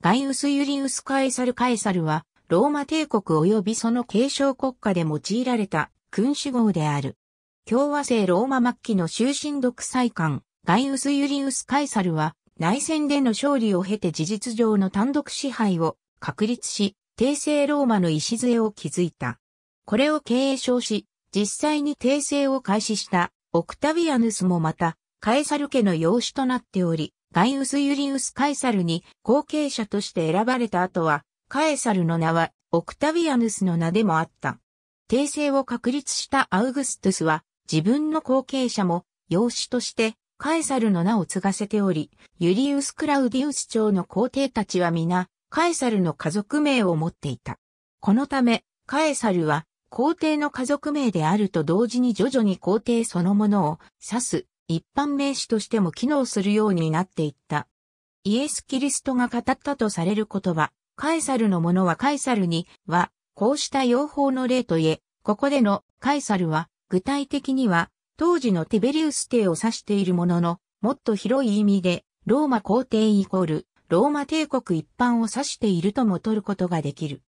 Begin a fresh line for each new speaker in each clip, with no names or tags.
ガイウス・ユリウス・カエサル・カエサルは、ローマ帝国及びその継承国家で用いられた君主号である。共和制ローマ末期の終身独裁官、ガイウス・ユリウス・カエサルは、内戦での勝利を経て事実上の単独支配を確立し、帝政ローマの礎を築いた。これを継承し、実際に帝政を開始したオクタビアヌスもまた、カエサル家の養子となっており、ガイウス・ユリウス・カエサルに後継者として選ばれた後は、カエサルの名はオクタヴィアヌスの名でもあった。帝政を確立したアウグストゥスは、自分の後継者も養子としてカエサルの名を継がせており、ユリウス・クラウディウス朝の皇帝たちは皆、カエサルの家族名を持っていた。このため、カエサルは皇帝の家族名であると同時に徐々に皇帝そのものを指す一般名詞としても機能するようになっていった。イエス・キリストが語ったとされる言葉、カエサルのものはカエサルには、こうした用法の例といえ、ここでのカエサルは、具体的には、当時のティベリウス帝を指しているものの、もっと広い意味で、ローマ皇帝イコール、ローマ帝国一般を指しているとも取ることができる。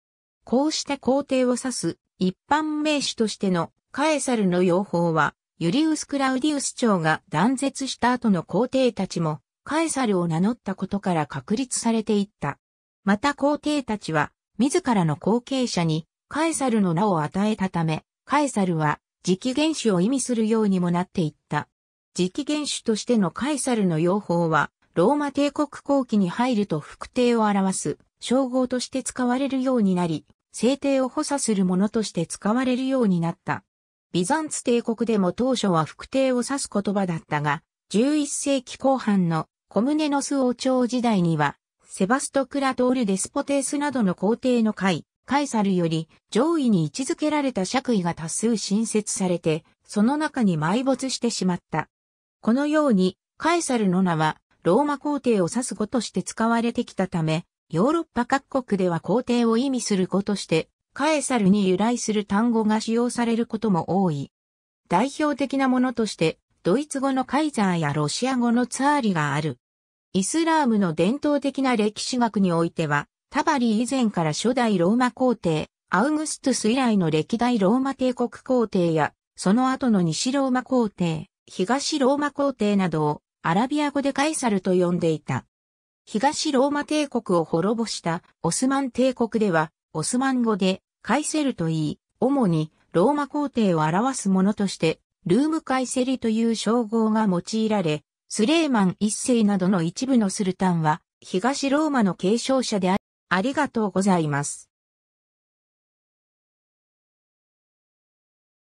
こうした皇帝を指す一般名詞としてのカエサルの用法は、ユリウス・クラウディウス朝が断絶した後の皇帝たちも、カエサルを名乗ったことから確立されていった。また皇帝たちは、自らの後継者に、カエサルの名を与えたため、カエサルは、磁気元を意味するようにもなっていった。磁気元としてのカエサルの用法は、ローマ帝国後期に入ると副帝を表す、称号として使われるようになり、聖帝を補佐するものとして使われるようになった。ビザンツ帝国でも当初は副帝を指す言葉だったが、11世紀後半のコムネノス王朝時代には、セバストクラトール・デスポテースなどの皇帝の会、カイサルより上位に位置づけられた爵位が多数新設されて、その中に埋没してしまった。このように、カエサルの名は、ローマ皇帝を指す語として使われてきたため、ヨーロッパ各国では皇帝を意味する語としてカエサルに由来する単語が使用されることも多い。代表的なものとして、ドイツ語のカイザーやロシア語のツァーリがある。イスラームの伝統的な歴史学においては、タバリ以前から初代ローマ皇帝、アウグストゥス以来の歴代ローマ帝国皇帝や、その後の西ローマ皇帝、東ローマ皇帝などをアラビア語でカイサルと呼んでいた。東ローマ帝国を滅ぼしたオスマン帝国では、オスマン語でカイセルといい、主にローマ皇帝を表すものとして、ルームカイセリという称号が用いられ、スレーマン一世などの一部のスルタンは、東ローマの継承者であり、ありがとうございます。